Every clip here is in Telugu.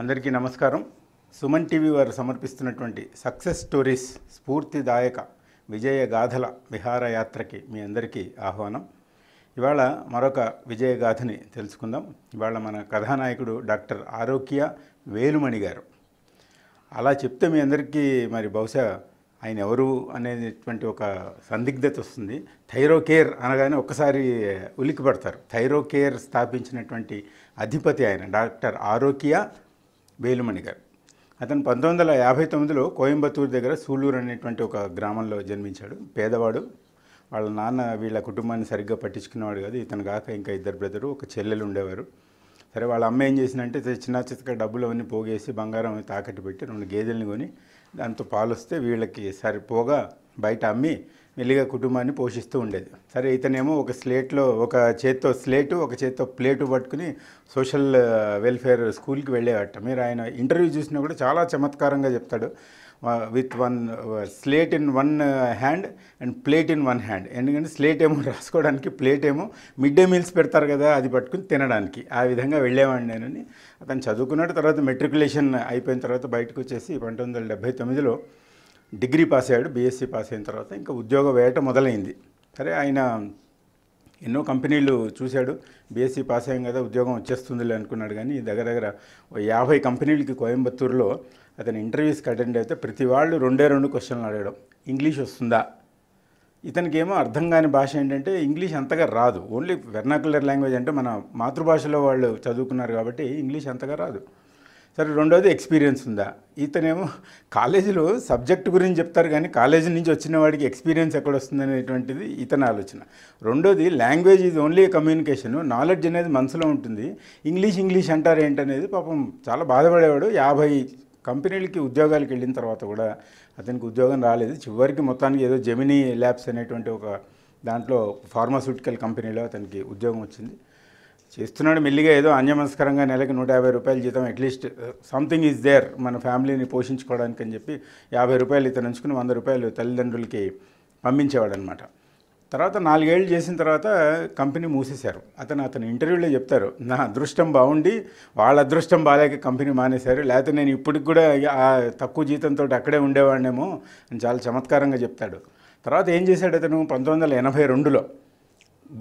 అందరికీ నమస్కారం సుమన్ టీవీ వారు సమర్పిస్తున్నటువంటి సక్సెస్ స్టోరీస్ స్ఫూర్తిదాయక విజయగాథల విహారయాత్రకి మీ అందరికీ ఆహ్వానం ఇవాళ మరొక విజయగాథని తెలుసుకుందాం ఇవాళ మన కథానాయకుడు డాక్టర్ ఆరోగ్య వేలుమణి గారు అలా చెప్తే మీ అందరికీ మరి బహుశా ఆయన ఎవరు అనేటువంటి ఒక సందిగ్ధత వస్తుంది థైరోకేర్ అనగానే ఒక్కసారి ఉలికి పడతారు థైరోకేర్ స్థాపించినటువంటి అధిపతి ఆయన డాక్టర్ ఆరోక్య వేలుమణి గారు అతను పంతొమ్మిది వందల యాభై తొమ్మిదిలో కోయంబత్తూరు దగ్గర సూళ్ళూరు అనేటువంటి ఒక గ్రామంలో జన్మించాడు పేదవాడు వాళ్ళ నాన్న వీళ్ళ కుటుంబాన్ని సరిగ్గా పట్టించుకునేవాడు కాదు ఇతను కాక ఇంకా ఇద్దరు బ్రదరు ఒక చెల్లెలు ఉండేవారు సరే వాళ్ళ అమ్మ ఏం చేసిందంటే చిన్న చితక డబ్బులు అవన్నీ పోగేసి బంగారం తాకట్టు పెట్టి రెండు గేదెలను కొని దాంతో పాలు వస్తే వీళ్ళకి సరిపోగా బయట అమ్మి మెల్లిగా కుటుంబాన్ని పోషిస్తూ ఉండేది సరే ఇతనేమో ఒక స్లేట్లో ఒక చేత్తో స్లేటు ఒక చేత్తో ప్లేటు పట్టుకుని సోషల్ వెల్ఫేర్ స్కూల్కి వెళ్ళేవాట మీరు ఆయన ఇంటర్వ్యూ చూసినా కూడా చాలా చమత్కారంగా చెప్తాడు with one slate in one hand and plate in one hand ఎందుకంటే స్లేట్ ఏమో రాసుకోవడానికి ప్లేట్ ఏమో మిడ్ డే మీల్స్ పెడతారు కదా అది పట్టుకుని తినడానికి ఆ విధంగా వెళ్ళేవాడిని నేనని అతను చదువుకున్నాడు తర్వాత మెట్రికులేషన్ అయిపోయిన తర్వాత బయటకు వచ్చేసి పంతొమ్మిది వందల డెబ్బై తొమ్మిదిలో డిగ్రీ పాస్ అయ్యాడు బీఎస్సీ e పాస్ అయిన తర్వాత ఇంకా ఉద్యోగ వేయటం మొదలైంది సరే ఆయన ఎన్నో కంపెనీలు చూశాడు బీఎస్సీ e పాస్ అయ్యాం కదా ఉద్యోగం వచ్చేస్తుందిలే అనుకున్నాడు కానీ దగ్గర దగ్గర యాభై కంపెనీలకి కోయంబత్తూరులో అతని ఇంటర్వ్యూస్కి అటెండ్ అయితే ప్రతి వాళ్ళు రెండే రెండు క్వశ్చన్లు అడగడం ఇంగ్లీష్ వస్తుందా ఇతనికి ఏమో అర్థం కాని భాష ఏంటంటే ఇంగ్లీష్ అంతగా రాదు ఓన్లీ వెర్నాకులర్ లాంగ్వేజ్ అంటే మన మాతృభాషలో వాళ్ళు చదువుకున్నారు కాబట్టి ఇంగ్లీష్ అంతగా రాదు సరే రెండోది ఎక్స్పీరియన్స్ ఉందా ఇతనేమో కాలేజీలో సబ్జెక్ట్ గురించి చెప్తారు కానీ కాలేజీ నుంచి వచ్చిన వాడికి ఎక్స్పీరియన్స్ ఎక్కడ వస్తుందనేటువంటిది ఇతని ఆలోచన రెండోది లాంగ్వేజ్ ఇది ఓన్లీ కమ్యూనికేషన్ నాలెడ్జ్ అనేది మనసులో ఉంటుంది ఇంగ్లీష్ ఇంగ్లీష్ అంటారు ఏంటనేది పాపం చాలా బాధపడేవాడు యాభై కంపెనీలకి ఉద్యోగాలకు వెళ్ళిన తర్వాత కూడా అతనికి ఉద్యోగం రాలేదు చివరికి మొత్తానికి ఏదో జెమినీ ల్యాబ్స్ అనేటువంటి ఒక దాంట్లో ఫార్మాస్యూటికల్ కంపెనీలో అతనికి ఉద్యోగం వచ్చింది చేస్తున్నాడు మెల్లిగా ఏదో అన్యమస్కరంగా నెలకి నూట యాభై రూపాయల జీతం అట్లీస్ట్ సంథింగ్ ఈజ్ దేర్ మన ఫ్యామిలీని పోషించుకోవడానికి అని చెప్పి యాభై రూపాయలు ఇతను ఉంచుకుని వంద రూపాయలు తల్లిదండ్రులకి పంపించేవాడు అనమాట తర్వాత నాలుగేళ్ళు చేసిన తర్వాత కంపెనీ మూసేశారు అతను అతను ఇంటర్వ్యూలో చెప్తారు నా అదృష్టం బాగుండి వాళ్ళ అదృష్టం బాగాలేక కంపెనీ మానేశారు లేకపోతే నేను ఇప్పటికి కూడా ఆ తక్కువ జీతంతో అక్కడే ఉండేవాడినేమో అని చాలా చమత్కారంగా చెప్తాడు తర్వాత ఏం చేశాడు అతను పంతొమ్మిది వందల ఎనభై రెండులో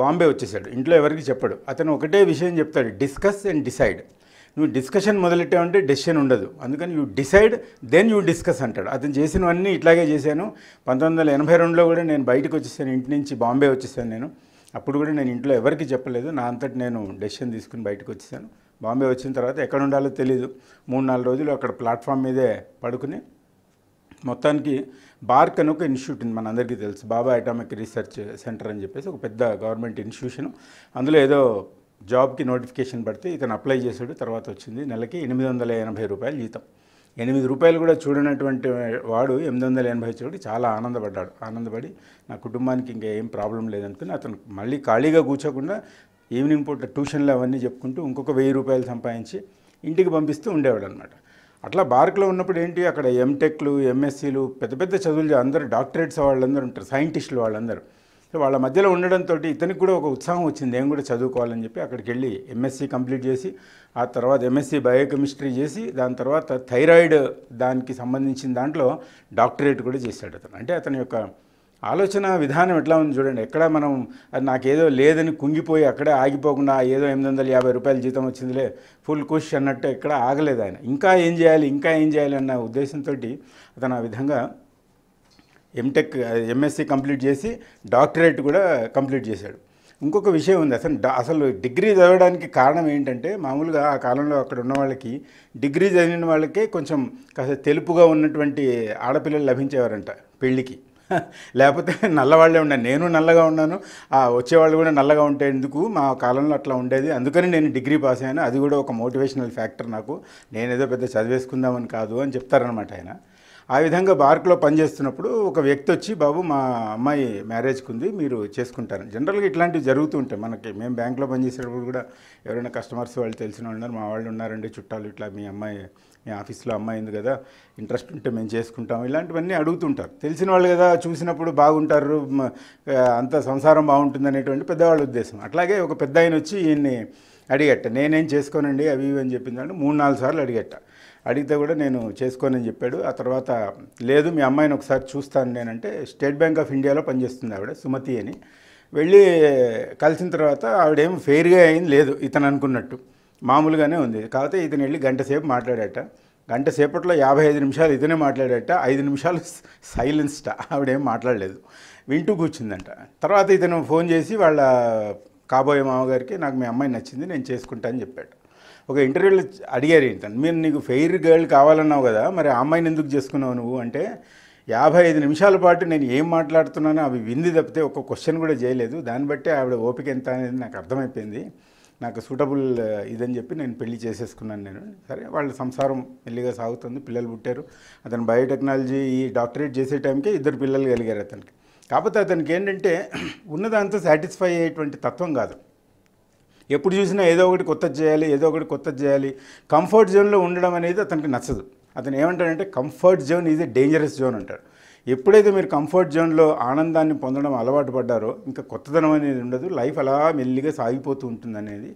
బాంబే వచ్చేసాడు ఇంట్లో ఎవరికి చెప్పాడు అతను ఒకటే విషయం చెప్తాడు డిస్కస్ అండ్ డిసైడ్ నువ్వు డిస్కషన్ మొదలెట్టావంటే డెసిషన్ ఉండదు అందుకని you decide then you discuss అంటాడు అతను చేసినవన్నీ ఇట్లాగే చేశాను పంతొమ్మిది వందల ఎనభై రెండులో కూడా నేను బయటకు వచ్చేసాను ఇంటి నుంచి బాంబే వచ్చేసాను నేను అప్పుడు కూడా నేను ఇంట్లో ఎవరికి చెప్పలేదు నా అంతటి నేను డెసిషన్ తీసుకుని బయటకు వచ్చేసాను బాంబే వచ్చిన తర్వాత ఎక్కడ ఉండాలో తెలీదు మూడు నాలుగు రోజులు అక్కడ ప్లాట్ఫామ్ మీదే పడుకుని మొత్తానికి బార్క్ అని ఒక ఇన్స్టిట్యూట్ ఉంది మన అందరికీ తెలుసు బాబా అటామిక్ రీసెర్చ్ సెంటర్ అని చెప్పేసి ఒక పెద్ద గవర్నమెంట్ ఇన్స్టిట్యూషన్ అందులో ఏదో జాబ్కి నోటిఫికేషన్ పడితే ఇతను అప్లై చేసాడు తర్వాత వచ్చింది నెలకి ఎనిమిది వందల ఎనభై రూపాయలు జీతం ఎనిమిది రూపాయలు కూడా చూడనటువంటి వాడు ఎనిమిది వందల ఎనభై చోటు చాలా ఆనందపడ్డాడు ఆనందపడి నా కుటుంబానికి ఇంకా ఏం ప్రాబ్లం లేదనుకుని అతను మళ్ళీ ఖాళీగా కూర్చోకుండా ఈవినింగ్ పూట ట్యూషన్లు అవన్నీ చెప్పుకుంటూ ఇంకొక వెయ్యి రూపాయలు సంపాదించి ఇంటికి పంపిస్తూ ఉండేవాడు అనమాట అట్లా బార్క్లో ఉన్నప్పుడు ఏంటి అక్కడ ఎంటెక్లు ఎంఎస్సీలు పెద్ద పెద్ద చదువులు అందరూ డాక్టరేట్స్ వాళ్ళందరూ ఉంటారు సైంటిస్టులు వాళ్ళందరూ సో వాళ్ళ మధ్యలో ఉండడంతో ఇతనికి కూడా ఒక ఉత్సాహం వచ్చింది ఏం కూడా చదువుకోవాలని చెప్పి అక్కడికి వెళ్ళి ఎంఎస్సీ కంప్లీట్ చేసి ఆ తర్వాత ఎంఎస్సీ బయోకెమిస్ట్రీ చేసి దాని తర్వాత థైరాయిడ్ దానికి సంబంధించిన దాంట్లో డాక్టరేట్ కూడా చేశాడు అతను అంటే అతని యొక్క ఆలోచన విధానం ఎట్లా ఉంది చూడండి ఎక్కడ మనం నాకేదో లేదని కుంగిపోయి అక్కడే ఆగిపోకుండా ఏదో ఎనిమిది వందల యాభై రూపాయల జీతం వచ్చిందిలే ఫుల్ కుష్ అన్నట్టు ఎక్కడ ఆగలేదు ఆయన ఇంకా ఏం చేయాలి ఇంకా ఏం చేయాలి అన్న ఉద్దేశంతో అతను ఆ విధంగా ఎంటెక్ ఎంఎస్సి కంప్లీట్ చేసి డాక్టరేట్ కూడా కంప్లీట్ చేశాడు ఇంకొక విషయం ఉంది అసలు అసలు డిగ్రీ చదవడానికి కారణం ఏంటంటే మామూలుగా ఆ కాలంలో అక్కడ ఉన్న వాళ్ళకి డిగ్రీ చదివిన వాళ్ళకే కొంచెం కాస్త తెలుపుగా ఉన్నటువంటి ఆడపిల్లలు లభించేవారంట పెళ్ళికి లేకపోతే నల్లవాళ్ళే ఉన్నాను నేను నల్లగా ఉన్నాను ఆ వచ్చేవాళ్ళు కూడా నల్లగా ఉండేందుకు మా కాలంలో అట్లా ఉండేది అందుకని నేను డిగ్రీ పాస్ అయ్యాను అది కూడా ఒక మోటివేషనల్ ఫ్యాక్టర్ నాకు నేనేదో పెద్ద చదివేసుకుందామని కాదు అని చెప్తారనమాట ఆయన ఆ విధంగా బార్క్లో పనిచేస్తున్నప్పుడు ఒక వ్యక్తి వచ్చి బాబు మా అమ్మాయి మ్యారేజ్కి ఉంది మీరు చేసుకుంటారు జనరల్గా ఇట్లాంటివి జరుగుతూ ఉంటాయి మనకి మేము బ్యాంక్లో పనిచేసేటప్పుడు కూడా ఎవరైనా కస్టమర్స్ వాళ్ళు తెలిసిన వాళ్ళు ఉన్నారు మా వాళ్ళు ఉన్నారండి చుట్టాలు ఇట్లా మీ అమ్మాయి మీ ఆఫీస్లో అమ్మాయి ఉంది కదా ఇంట్రెస్ట్ ఉంటే మేము చేసుకుంటాం ఇలాంటివన్నీ అడుగుతుంటారు తెలిసిన వాళ్ళు కదా చూసినప్పుడు బాగుంటారు అంత సంసారం బాగుంటుంది అనేటువంటి పెద్దవాళ్ళ ఉద్దేశం అట్లాగే ఒక పెద్ద ఆయన వచ్చి ఈయన్ని అడిగట్ట నేనేం చేసుకోనండి అవి ఇవి అని చెప్పిందంటే మూడు నాలుగు సార్లు అడిగట్ట అడిగితే కూడా నేను చేసుకోనని చెప్పాడు ఆ తర్వాత లేదు మీ అమ్మాయిని ఒకసారి చూస్తాను నేనంటే స్టేట్ బ్యాంక్ ఆఫ్ ఇండియాలో పనిచేస్తుంది ఆవిడ సుమతి అని వెళ్ళి కలిసిన తర్వాత ఆవిడేం ఫెయిర్గా అయింది లేదు ఇతను అనుకున్నట్టు మామూలుగానే ఉంది కాకపోతే ఇతను వెళ్ళి గంట సేపు మాట్లాడాట గంట సేపట్లో యాభై ఐదు నిమిషాలు ఇతనే మాట్లాడేట ఐదు నిమిషాలు సైలెన్స్ట ఆవిడేం మాట్లాడలేదు వింటూ కూర్చుందంట తర్వాత ఇతను ఫోన్ చేసి వాళ్ళ కాబోయే మామగారికి నాకు మీ అమ్మాయి నచ్చింది నేను చేసుకుంటా అని చెప్పాడు ఒక ఇంటర్వ్యూలో అడిగారు ఏంటంటే మీరు నీకు ఫెయిర్ గర్ల్ కావాలన్నావు కదా మరి ఆ అమ్మాయిని ఎందుకు చేసుకున్నావు నువ్వు అంటే యాభై ఐదు నిమిషాల పాటు నేను ఏం మాట్లాడుతున్నానో అవి వింది తప్పితే ఒక క్వశ్చన్ కూడా చేయలేదు దాన్ని బట్టి ఆవిడ ఓపిక ఎంత అనేది నాకు అర్థమైపోయింది నాకు సూటబుల్ ఇదని చెప్పి నేను పెళ్లి చేసేసుకున్నాను నేను సరే వాళ్ళ సంసారం మెల్లిగా సాగుతుంది పిల్లలు పుట్టారు అతను బయోటెక్నాలజీ డాక్టరేట్ చేసే టైంకే ఇద్దరు పిల్లలు కలిగారు అతనికి కాకపోతే అతనికి ఏంటంటే ఉన్నదాంతో సాటిస్ఫై అయ్యేటువంటి తత్వం కాదు ఎప్పుడు చూసినా ఏదో ఒకటి కొత్తది చేయాలి ఏదో ఒకటి కొత్తది చేయాలి కంఫర్ట్ జోన్లో ఉండడం అనేది అతనికి నచ్చదు అతను ఏమంటాడంటే comfort zone is a dangerous zone అంటాడు ఎప్పుడైతే మీరు కంఫర్ట్ జోన్లో ఆనందాన్ని పొందడం అలవాటు పడ్డారో ఇంకా కొత్తదనం అనేది ఉండదు లైఫ్ అలా మెల్లిగా సాగిపోతూ ఉంటుంది అనేది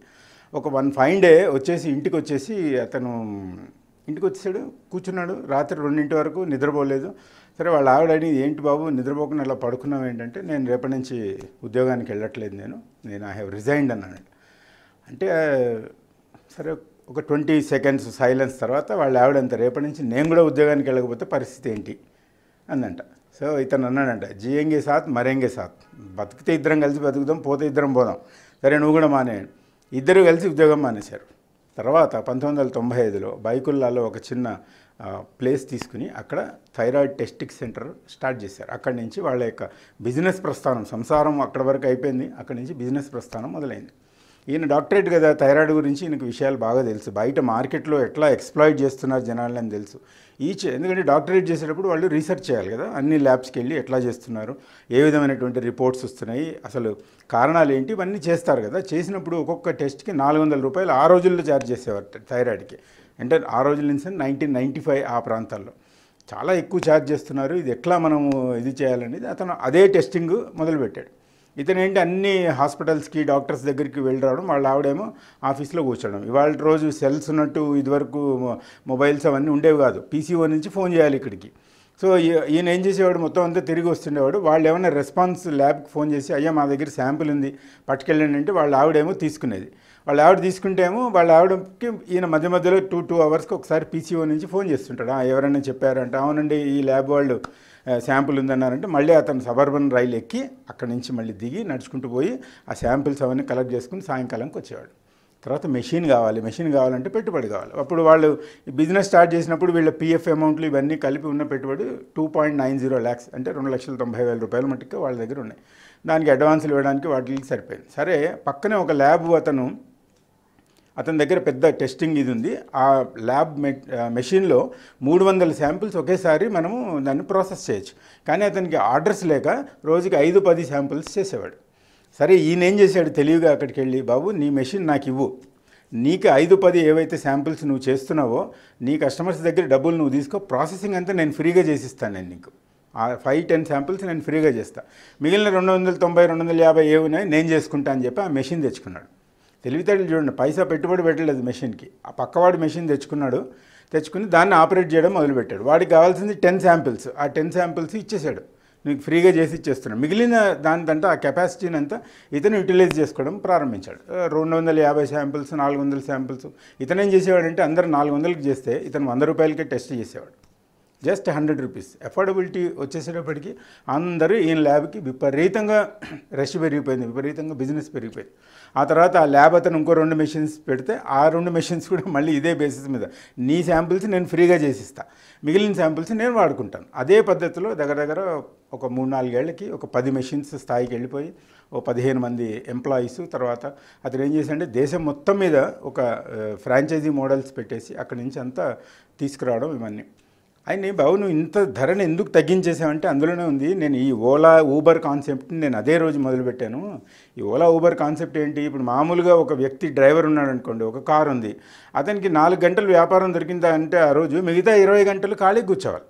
ఒక వన్ ఫైన్ డే వచ్చేసి ఇంటికి వచ్చేసి అతను ఇంటికి వచ్చేసాడు కూర్చున్నాడు రాత్రి రెండింటి వరకు నిద్రపోలేదు సరే వాళ్ళ ఆవిడ అడిగి ఏంటి బాబు నిద్రపోకుండా అలా పడుకున్నాం ఏంటంటే నేను రేపటి నుంచి ఉద్యోగానికి వెళ్ళట్లేదు నేను నేను ఐ హ్యావ్ రిజైన్డ్ అన్నాను అంటే సరే ఒక ట్వంటీ సెకండ్స్ సైలెన్స్ తర్వాత వాళ్ళు ఆవిడంత రేపటి నుంచి నేను కూడా ఉద్యోగానికి వెళ్ళకపోతే పరిస్థితి ఏంటి అందంట సో ఇతను అన్నాడంట జియంగే సాత్ మరేంగే సాత్ బతికితే ఇద్దరం కలిసి బతుకుదాం పోతే ఇద్దరం పోదాం సరే నువ్వు కూడా మానే ఇద్దరు కలిసి ఉద్యోగం మానేశారు తర్వాత పంతొమ్మిది వందల తొంభై ఐదులో బైకుల్లాలో ఒక చిన్న ప్లేస్ తీసుకుని అక్కడ థైరాయిడ్ టెస్టిక్ సెంటర్ స్టార్ట్ చేశారు అక్కడి నుంచి వాళ్ళ యొక్క బిజినెస్ ప్రస్థానం సంసారం అక్కడ వరకు అయిపోయింది అక్కడి నుంచి బిజినెస్ ప్రస్థానం మొదలైంది ఈయన డాక్టరేట్ కదా థైరాయిడ్ గురించి ఈయనకు విషయాలు బాగా తెలుసు బయట మార్కెట్లో ఎట్లా ఎక్స్ప్లాయిడ్ చేస్తున్నారు జనాలని తెలుసు ఈ ఎందుకంటే డాక్టరేట్ చేసేటప్పుడు వాళ్ళు రీసెర్చ్ చేయాలి కదా అన్ని ల్యాబ్స్కి వెళ్ళి ఎట్లా చేస్తున్నారు ఏ విధమైనటువంటి రిపోర్ట్స్ వస్తున్నాయి అసలు కారణాలు ఏంటి ఇవన్నీ చేస్తారు కదా చేసినప్పుడు ఒక్కొక్క టెస్ట్కి నాలుగు వందల రూపాయలు ఆ రోజుల్లో ఛార్జ్ చేసేవారు థైరాయిడ్కి అంటే ఆ రోజుల నుంచి నైన్టీన్ నైంటీ ఫైవ్ ఆ ప్రాంతాల్లో చాలా ఎక్కువ ఛార్జ్ చేస్తున్నారు ఇది ఎట్లా మనము ఇది చేయాలనేది అతను అదే టెస్టింగ్ మొదలుపెట్టాడు ఇతనేంటి అన్ని హాస్పిటల్స్కి డాక్టర్స్ దగ్గరికి వెళ్ళి రావడం వాళ్ళ ఆవిడేమో ఆఫీస్లో కూర్చోవడం ఇవాళ రోజు సెల్స్ ఉన్నట్టు ఇదివరకు మొబైల్స్ అవన్నీ ఉండేవి కాదు పీసీఓ నుంచి ఫోన్ చేయాలి ఇక్కడికి సో ఈయన ఏం చేసేవాడు మొత్తం అంతా తిరిగి వస్తుండేవాడు వాళ్ళు ఏమైనా రెస్పాన్స్ ల్యాబ్కి ఫోన్ చేసి అయ్యా మా దగ్గర శాంపుల్ ఉంది పట్టుకెళ్ళండి అంటే వాళ్ళ ఆవిడేమో తీసుకునేది వాళ్ళ ఆవిడ తీసుకుంటేమో వాళ్ళ ఆవిడకి ఈయన మధ్య మధ్యలో టూ టూ అవర్స్కి ఒకసారి పీసీఓ నుంచి ఫోన్ చేస్తుంటాడు ఎవరైనా చెప్పారంటే అవునండి ఈ ల్యాబ్ వాళ్ళు శాంపుల్ ఉందన్నారంటే మళ్ళీ అతను సబర్బన్ రైలు ఎక్కి అక్కడి నుంచి మళ్ళీ దిగి నడుచుకుంటూ పోయి ఆ శాంపిల్స్ అవన్నీ కలెక్ట్ చేసుకుని సాయంకాలంకి వచ్చేవాడు తర్వాత మెషిన్ కావాలి మెషిన్ కావాలంటే పెట్టుబడి కావాలి అప్పుడు వాళ్ళు బిజినెస్ స్టార్ట్ చేసినప్పుడు వీళ్ళ పీఎఫ్ అమౌంట్లు ఇవన్నీ కలిపి ఉన్న పెట్టుబడి two point nine zero lakhs అంటే రెండు లక్షల తొంభై వేల రూపాయల మట్టుకు వాళ్ళ దగ్గర ఉన్నాయి దానికి అడ్వాన్సులు ఇవ్వడానికి వాటికి సరిపోయింది సరే పక్కనే ఒక ల్యాబ్ అతను అతని దగ్గర పెద్ద టెస్టింగ్ ఇది ఉంది ఆ ల్యాబ్ మె మెషిన్లో మూడు వందల శాంపుల్స్ ఒకేసారి మనము దాన్ని ప్రాసెస్ చేయొచ్చు కానీ అతనికి ఆర్డర్స్ లేక రోజుకి ఐదు పది శాంపుల్స్ చేసేవాడు సరే ఈయన ఏం చేశాడు తెలివిగా అక్కడికి వెళ్ళి బాబు నీ మెషిన్ నాకు ఇవ్వు నీకు ఐదు పది ఏవైతే శాంపుల్స్ నువ్వు చేస్తున్నావో నీ కస్టమర్స్ దగ్గర డబ్బులు నువ్వు తీసుకో ప్రాసెసింగ్ అంతా నేను ఫ్రీగా చేసిస్తాను నేను నీకు ఆ ఫైవ్ టెన్ శాంపుల్స్ నేను ఫ్రీగా చేస్తాను మిగిలిన రెండు వందల తొంభై రెండు వందల యాభై ఏ ఉన్నాయి నేను చేసుకుంటా అని చెప్పి ఆ మెషిన్ తెచ్చుకున్నాడు తెలివితేటలు చూడండి పైసా పెట్టుబడి పెట్టలేదు మెషిన్కి ఆ పక్కవాడు మెషిన్ తెచ్చుకున్నాడు తెచ్చుకుని దాన్ని ఆపరేట్ చేయడం మొదలుపెట్టాడు వాడికి కావాల్సింది టెన్ శాంపిల్స్ ఆ టెన్ శాంపిల్స్ ఇచ్చేసాడు నీకు ఫ్రీగా చేసి ఇచ్చేస్తున్నాడు మిగిలిన దానికంటే ఆ కెపాసిటీని అంతా ఇతను యూటిలైజ్ చేసుకోవడం ప్రారంభించాడు రెండు వందల యాభై శాంపిల్స్ నాలుగు వందల శాంపిల్స్ చేసేవాడు చేసేవాడంటే అందరు నాలుగు వందలకి చేస్తే ఇతను వంద రూపాయలకే టెస్ట్ చేసేవాడు జస్ట్ హండ్రెడ్ రూపీస్ అఫోర్డబిలిటీ వచ్చేసేటప్పటికి అందరూ ఈయన ల్యాబ్కి విపరీతంగా రష్ పెరిగిపోయింది విపరీతంగా బిజినెస్ పెరిగిపోయింది ఆ తర్వాత ఆ ల్యాబ్ అతను ఇంకో రెండు మెషిన్స్ పెడితే ఆ రెండు మెషిన్స్ కూడా మళ్ళీ ఇదే బేసిస్ మీద నీ శాంపిల్స్ నేను ఫ్రీగా చేసిస్తాను మిగిలిన శాంపిల్స్ నేను వాడుకుంటాను అదే పద్ధతిలో దగ్గర దగ్గర ఒక మూడు నాలుగేళ్లకి ఒక పది మెషిన్స్ స్థాయికి వెళ్ళిపోయి ఓ పదిహేను మంది ఎంప్లాయీస్ తర్వాత అతను ఏం చేశాడంటే దేశం మొత్తం మీద ఒక ఫ్రాంచైజీ మోడల్స్ పెట్టేసి అక్కడి నుంచి అంతా తీసుకురావడం ఇవన్నీ అయినా బాబు నువ్వు ఇంత ధరను ఎందుకు తగ్గించేసావంటే అందులోనే ఉంది నేను ఈ ఓలా ఊబర్ కాన్సెప్ట్ని నేను అదే రోజు మొదలుపెట్టాను ఈ ఓలా ఊబర్ కాన్సెప్ట్ ఏంటి ఇప్పుడు మామూలుగా ఒక వ్యక్తి డ్రైవర్ ఉన్నాడు అనుకోండి ఒక కారు ఉంది అతనికి నాలుగు గంటలు వ్యాపారం దొరికిందా అంటే ఆ రోజు మిగతా ఇరవై గంటలు ఖాళీ కూర్చోవాలి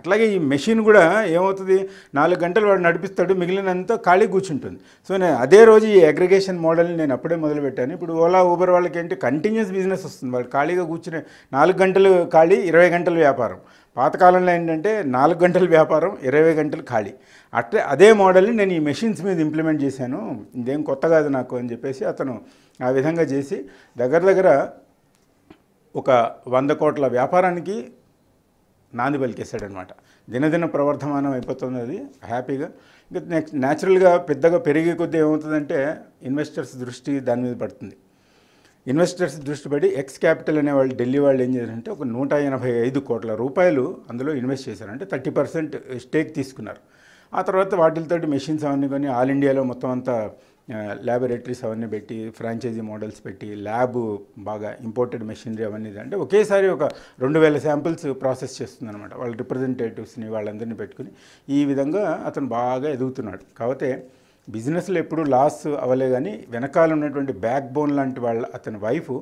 అట్లాగే ఈ మెషిన్ కూడా ఏమవుతుంది నాలుగు గంటలు వాడు నడిపిస్తాడు మిగిలినంత ఖాళీ కూర్చుంటుంది సో నేను అదే రోజు ఈ అగ్రిగేషన్ మోడల్ని నేను అప్పుడే మొదలుపెట్టాను ఇప్పుడు ఓలా ఊబర్ వాళ్ళకి ఏంటి కంటిన్యూస్ బిజినెస్ వస్తుంది వాళ్ళు ఖాళీగా కూర్చునే నాలుగు గంటలు ఖాళీ ఇరవై గంటల వ్యాపారం పాతకాలంలో ఏంటంటే నాలుగు గంటల వ్యాపారం ఇరవై గంటలు ఖాళీ అట్లే అదే మోడల్ని నేను ఈ మెషిన్స్ మీద ఇంప్లిమెంట్ చేశాను ఇదేం కొత్త కాదు నాకు అని చెప్పేసి అతను ఆ విధంగా చేసి దగ్గర దగ్గర ఒక వంద కోట్ల వ్యాపారానికి నాంది పలికేశాడనమాట దినదిన ప్రవర్ధమానం అయిపోతుంది అది హ్యాపీగా ఇంకా నెక్స్ట్ న్యాచురల్గా పెద్దగా పెరిగే కొద్దీ ఏమవుతుందంటే ఇన్వెస్టర్స్ దృష్టి దాని మీద పడుతుంది ఇన్వెస్టర్స్ దృష్టి పడి ఎక్స్ క్యాపిటల్ అనే వాళ్ళు ఢిల్లీ వాళ్ళు ఏం చేశారంటే ఒక నూట ఎనభై ఐదు కోట్ల రూపాయలు అందులో ఇన్వెస్ట్ చేశారంటే థర్టీ పర్సెంట్ స్టేక్ తీసుకున్నారు ఆ తర్వాత వాటితోటి మెషిన్స్ అవన్నీ కొన్ని ఆల్ ఇండియాలో మొత్తం అంతా ల్యాబొరేటరీస్ అవన్నీ పెట్టి ఫ్రాంచైజీ మోడల్స్ పెట్టి ల్యాబ్ బాగా ఇంపోర్టెడ్ మెషినరీ అవన్నీ అంటే ఒకేసారి ఒక రెండు వేల శాంపిల్స్ ప్రాసెస్ చేస్తుందనమాట వాళ్ళ రిప్రజెంటేటివ్స్ని వాళ్ళందరినీ పెట్టుకుని ఈ విధంగా అతను బాగా ఎదుగుతున్నాడు కాకపోతే బిజినెస్లో ఎప్పుడూ లాస్ అవ్వలే కానీ వెనకాల ఉన్నటువంటి బ్యాక్ బోన్ లాంటి వాళ్ళ అతని వైఫ్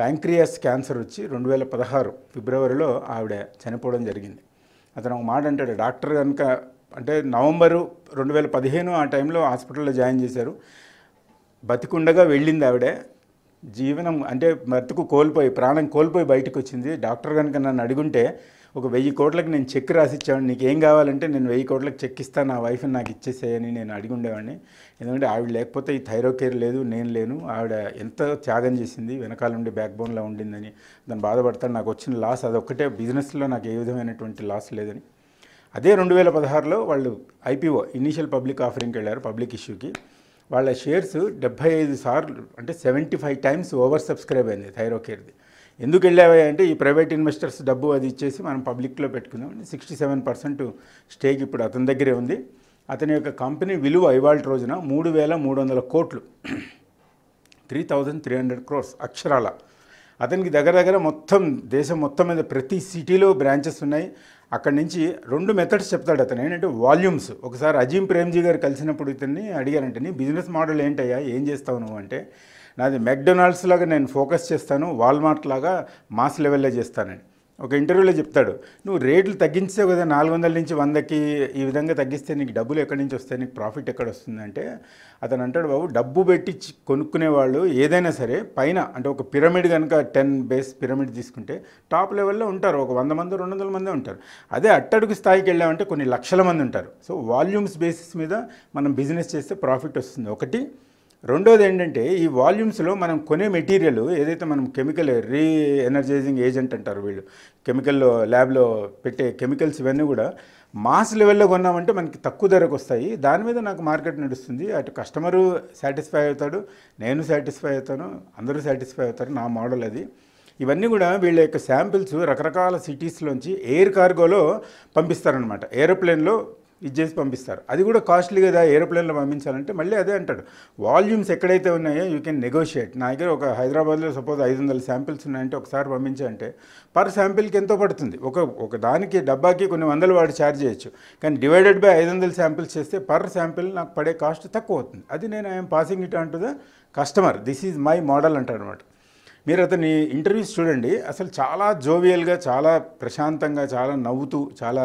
ప్యాంక్రియాస్ క్యాన్సర్ వచ్చి రెండు వేల పదహారు ఫిబ్రవరిలో ఆవిడ చనిపోవడం జరిగింది అతను ఒక మాట అంటాడు డాక్టర్ కనుక అంటే నవంబరు రెండు వేల పదిహేను ఆ టైంలో హాస్పిటల్లో జాయిన్ చేశారు బతికుండగా వెళ్ళింది ఆవిడ జీవనం అంటే బ్రతుకు కోల్పోయి ప్రాణం కోల్పోయి బయటకు వచ్చింది డాక్టర్ కనుక నన్ను అడుగుంటే ఒక వెయ్యి కోట్లకు నేను చెక్ రాసిచ్చాను నీకు ఏం కావాలంటే నేను వెయ్యి కోట్లకు చెక్ ఇస్తాను నా వైఫ్ని నాకు ఇచ్చేసేయని నేను అడిగి ఉండేవాడిని ఎందుకంటే ఆవిడ లేకపోతే ఈ థైరో కేర్ లేదు నేను లేను ఆవిడ ఎంత త్యాగం చేసింది వెనకాల నుండి బ్యాక్ బోన్లో ఉండిందని దాన్ని బాధపడతాను నాకు వచ్చిన లాస్ అదొక్కటే బిజినెస్లో నాకు ఏ విధమైనటువంటి లాస్ లేదని అదే రెండు వేల పదహారులో వాళ్ళు ఐపీఓ ఇనీషియల్ పబ్లిక్ ఆఫరింగ్కి వెళ్ళారు పబ్లిక్ ఇష్యూకి వాళ్ళ షేర్స్ డెబ్బై ఐదు సార్లు అంటే seventy five times over subscribe అయింది థైరోకేర్ది ఎందుకు వెళ్ళావా అంటే ఈ ప్రైవేట్ ఇన్వెస్టర్స్ డబ్బు అది ఇచ్చేసి మనం పబ్లిక్లో పెట్టుకుందాం సిక్స్టీ సెవెన్ పర్సెంట్ స్టేక్ ఇప్పుడు అతని దగ్గరే ఉంది అతని యొక్క కంపెనీ విలువ ఇవాళ రోజున మూడు వేల మూడు వందల కోట్లు three thousand three hundred crores అక్షరాల అతనికి దగ్గర దగ్గర మొత్తం దేశం మొత్తం మీద ప్రతి సిటీలో బ్రాంచెస్ ఉన్నాయి అక్కడి నుంచి రెండు మెథడ్స్ చెప్తాడు అతను ఏంటంటే వాల్యూమ్స్ ఒకసారి అజీం ప్రేమ్జీ గారు కలిసినప్పుడు ఇతన్ని అడిగారంటే నీ బిజినెస్ మోడల్ ఏంటయ్యా ఏం చేస్తావు నువ్వు అంటే నాది మెక్డొనాల్డ్స్ లాగా నేను ఫోకస్ చేస్తాను వాల్మార్ట్ లాగా మాస్ లెవెల్లో చేస్తానని ఒక ఇంటర్వ్యూలో చెప్తాడు నువ్వు రేట్లు తగ్గించే కదా నాలుగు వందల నుంచి వందకి ఈ విధంగా తగ్గిస్తే నీకు డబ్బులు ఎక్కడి నుంచి వస్తాయి నీకు ప్రాఫిట్ ఎక్కడ వస్తుందంటే అతను అంటాడు బాబు డబ్బు పెట్టి కొనుక్కునే వాళ్ళు ఏదైనా సరే పైన అంటే ఒక పిరమిడ్ కనుక టెన్ బేస్ పిరమిడ్ తీసుకుంటే టాప్ లెవెల్లో ఉంటారు ఒక వంద మంది రెండు వందల మంది ఉంటారు అదే అట్టడుగు స్థాయికి వెళ్ళామంటే కొన్ని లక్షల మంది ఉంటారు సో వాల్యూమ్స్ బేసిస్ మీద మనం బిజినెస్ చేస్తే ప్రాఫిట్ వస్తుంది ఒకటి రెండోది ఏంటంటే ఈ వాల్యూమ్స్లో మనం కొనే మెటీరియల్ ఏదైతే మనం కెమికల్ రీ ఎనర్జైజింగ్ ఏజెంట్ అంటారు వీళ్ళు కెమికల్లో ల్యాబ్లో పెట్టే కెమికల్స్ ఇవన్నీ కూడా మాస్ లెవెల్లో కొన్నామంటే మనకి తక్కువ ధరకు వస్తాయి దాని మీద నాకు మార్కెట్ నడుస్తుంది అటు కస్టమరు సాటిస్ఫై అవుతాడు నేను సాటిస్ఫై అవుతాను అందరూ సాటిస్ఫై అవుతారు నా మోడల్ అది ఇవన్నీ కూడా వీళ్ళ యొక్క శాంపిల్స్ రకరకాల సిటీస్లోంచి ఎయిర్ కార్గోలో పంపిస్తారనమాట ఏరోప్లేన్లో ఇది చేసి పంపిస్తారు అది కూడా కాస్ట్లీ కదా ఏరోప్లేన్లో పంపించాలంటే మళ్ళీ అదే అంటాడు వాల్యూమ్స్ ఎక్కడైతే ఉన్నాయో యూ కెన్ నెగోషియేట్ నా దగ్గర ఒక హైదరాబాద్లో సపోజ్ ఐదు వందల శాంపిల్స్ ఉన్నాయంటే ఒకసారి పంపించాలంటే పర్ శాంపిల్కి ఎంతో పడుతుంది ఒక ఒక దానికి డబ్బాకి కొన్ని వందలు వాడు ఛార్జ్ చేయొచ్చు కానీ డివైడెడ్ బై ఐదు వందల శాంపిల్స్ చేస్తే పర్ శాంపిల్ నాకు పడే కాస్ట్ తక్కువ అవుతుంది అది నేను ఐఎమ్ పాసింగ్ ఇట్ అంటు the customer this is my model అంటాడు అనమాట మీరు అతని ఇంటర్వ్యూస్ చూడండి అసలు చాలా జోవియల్గా చాలా ప్రశాంతంగా చాలా నవ్వుతూ చాలా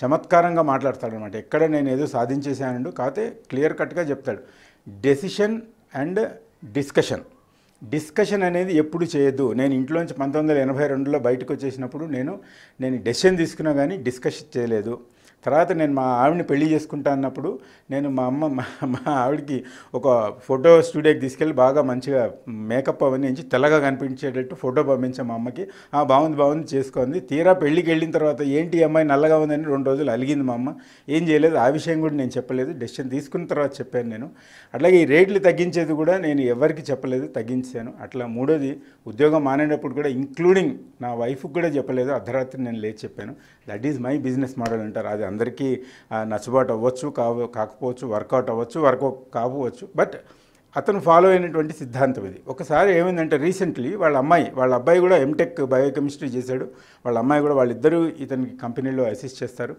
చమత్కారంగా మాట్లాడతాడు అనమాట ఎక్కడ నేను ఏదో సాధించేసాను కాకపోతే క్లియర్ కట్గా చెప్తాడు డెసిషన్ అండ్ డిస్కషన్ డిస్కషన్ అనేది ఎప్పుడు చేయొద్దు నేను ఇంట్లోంచి పంతొమ్మిది వందల ఎనభై రెండులో బయటకు వచ్చేసినప్పుడు నేను నేను డెసిషన్ తీసుకున్నా కానీ డిస్కషన్ చేయలేదు తర్వాత నేను మా ఆవిడని పెళ్లి చేసుకుంటా అన్నప్పుడు నేను మా అమ్మ మా ఆవిడకి ఒక ఫోటో స్టూడియోకి తీసుకెళ్ళి బాగా మంచిగా మేకప్ అవన్నీ ఇచ్చి తెల్లగా కనిపించేటట్టు ఫోటో పంపించాం మా అమ్మకి బాగుంది బాగుంది చేసుకుంది తీరా పెళ్ళికి వెళ్ళిన తర్వాత ఏంటి అమ్మాయి నల్లగా ఉందని రెండు రోజులు అలిగింది మా అమ్మ ఏం చేయలేదు ఆ విషయం కూడా నేను చెప్పలేదు డెసిషన్ తీసుకున్న తర్వాత చెప్పాను నేను అట్లాగే ఈ రేట్లు తగ్గించేది కూడా నేను ఎవరికి చెప్పలేదు తగ్గించాను అట్లా మూడోది ఉద్యోగం మానేటప్పుడు కూడా ఇంక్లూడింగ్ నా వైఫ్కి కూడా చెప్పలేదు అర్ధరాత్రి నేను లేచి చెప్పాను that is my business model అంటారు అది అందరికీ నచ్చబాటు అవ్వచ్చు కావు కాకపోవచ్చు వర్కౌట్ అవ్వచ్చు వర్కౌట్ కావచ్చు బట్ అతను ఫాలో అయినటువంటి సిద్ధాంతం ఇది ఒకసారి ఏమైందంటే రీసెంట్లీ వాళ్ళ అమ్మాయి వాళ్ళ అబ్బాయి కూడా ఎంటెక్ బయోకెమిస్ట్రీ చేశాడు వాళ్ళ అమ్మాయి కూడా వాళ్ళిద్దరూ ఇతనికి కంపెనీలో అసిస్ట్ చేస్తారు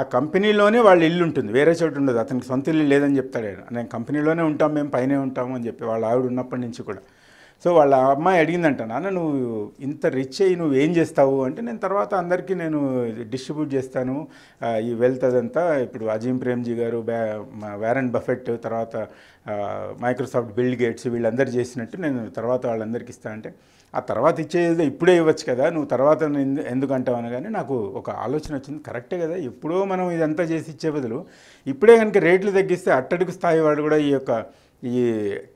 ఆ కంపెనీలోనే వాళ్ళ ఇల్లు ఉంటుంది వేరే చోటు ఉండదు అతనికి సొంత ఇల్లు లేదని చెప్తాడు నేను కంపెనీలోనే ఉంటాం మేము పైనే ఉంటాము అని చెప్పి వాళ్ళ ఆవిడ ఉన్నప్పటి నుంచి కూడా సో వాళ్ళ అమ్మాయి అడిగిందంట నాన్న నువ్వు ఇంత రిచ్ అయ్యి నువ్వు ఏం చేస్తావు అంటే నేను తర్వాత అందరికీ నేను డిస్ట్రిబ్యూట్ చేస్తాను ఈ వెల్త్ అదంతా ఇప్పుడు అజీం ప్రేమ్జీ గారు బ్యా బఫెట్ తర్వాత మైక్రోసాఫ్ట్ బిల్డ్ గేట్స్ వీళ్ళందరూ చేసినట్టు నేను తర్వాత వాళ్ళందరికీ ఇస్తాను అంటే ఆ తర్వాత ఇచ్చేది ఇప్పుడే ఇవ్వచ్చు కదా నువ్వు తర్వాత ఎందుకు అంటావు అనగానే నాకు ఒక ఆలోచన వచ్చింది కరెక్టే కదా ఎప్పుడో మనం ఇదంతా చేసి ఇచ్చే బదులు ఇప్పుడే కనుక రేట్లు తగ్గిస్తే అట్టడుగు స్థాయి వాడు కూడా ఈ యొక్క ఈ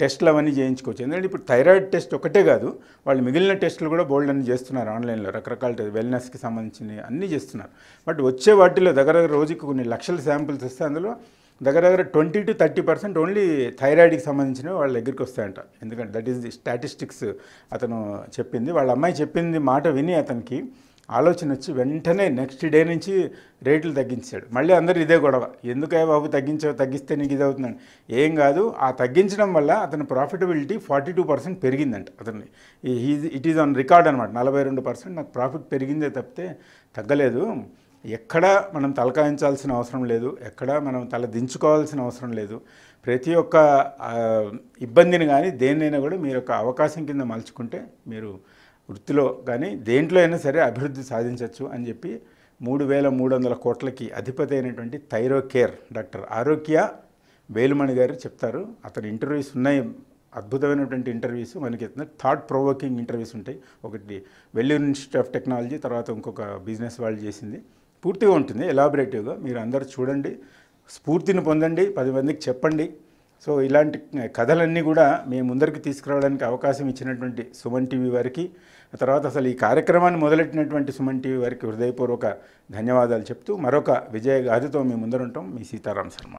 టెస్ట్లు అవన్నీ చేయించుకోవచ్చు ఎందుకంటే ఇప్పుడు థైరాయిడ్ టెస్ట్ ఒకటే కాదు వాళ్ళు మిగిలిన టెస్టులు కూడా బోల్డ్ అన్ని చేస్తున్నారు ఆన్లైన్లో రకరకాల టెస్ట్ వెల్నెస్కి సంబంధించినవి అన్నీ చేస్తున్నారు బట్ వచ్చే వాటిలో దగ్గర దగ్గర రోజుకి కొన్ని లక్షల శాంపుల్స్ వస్తే అందులో దగ్గర దగ్గర twenty to thirty percent only థైరాయిడ్కి సంబంధించినవి వాళ్ళ దగ్గరికి వస్తాయంట ఎందుకంటే దట్ ఈస్ ది స్టాటిస్టిక్స్ అతను చెప్పింది వాళ్ళ అమ్మాయి చెప్పింది మాట విని అతనికి ఆలోచన వచ్చి వెంటనే నెక్స్ట్ డే నుంచి రేట్లు తగ్గించాడు మళ్ళీ అందరూ ఇదే గొడవ ఎందుకే బాబు తగ్గించావు తగ్గిస్తే నీకు ఇది అవుతుందని ఏం కాదు ఆ తగ్గించడం వల్ల అతని ప్రాఫిటబిలిటీ ఫార్టీ టూ పర్సెంట్ పెరిగిందంట అతన్ని ఇట్ ఈజ్ ఆన్ రికార్డ్ అనమాట నలభై రెండు పర్సెంట్ నాకు ప్రాఫిట్ పెరిగిందే తప్పితే తగ్గలేదు ఎక్కడా మనం తలకాయించాల్సిన అవసరం లేదు ఎక్కడ మనం తల దించుకోవాల్సిన అవసరం లేదు ప్రతి ఒక్క ఇబ్బందిని కానీ దేన్నైనా కూడా మీరు ఒక అవకాశం కింద మలుచుకుంటే మీరు వృత్తిలో కానీ దేంట్లో అయినా సరే అభివృద్ధి సాధించవచ్చు అని చెప్పి మూడు వేల మూడు వందల కోట్లకి అధిపతి అయినటువంటి థైరో కేర్ డాక్టర్ ఆరోగ్య వేలుమణి గారు చెప్తారు అతని ఇంటర్వ్యూస్ ఉన్నాయి అద్భుతమైనటువంటి ఇంటర్వ్యూస్ మనకి థాట్ ప్రొవోకింగ్ ఇంటర్వ్యూస్ ఉంటాయి ఒకటి వెల్యూర్ ఇన్స్టిట్యూట్ ఆఫ్ టెక్నాలజీ తర్వాత ఇంకొక బిజినెస్ వాళ్ళు చేసింది పూర్తిగా ఉంటుంది ఎలాబరేటివ్గా మీరు అందరూ చూడండి స్ఫూర్తిని పొందండి పది మందికి చెప్పండి సో ఇలాంటి కథలన్నీ కూడా మేము ముందరికి తీసుకురావడానికి అవకాశం ఇచ్చినటువంటి సుమన్ టీవీ వారికి తర్వాత అసలు ఈ కార్యక్రమాన్ని మొదలెట్టినటువంటి సుమన్ టీవీ వారికి హృదయపూర్వక ధన్యవాదాలు చెప్తూ మరొక విజయ గాథతో మీ ముందరుంటాం మీ సీతారాం శర్మ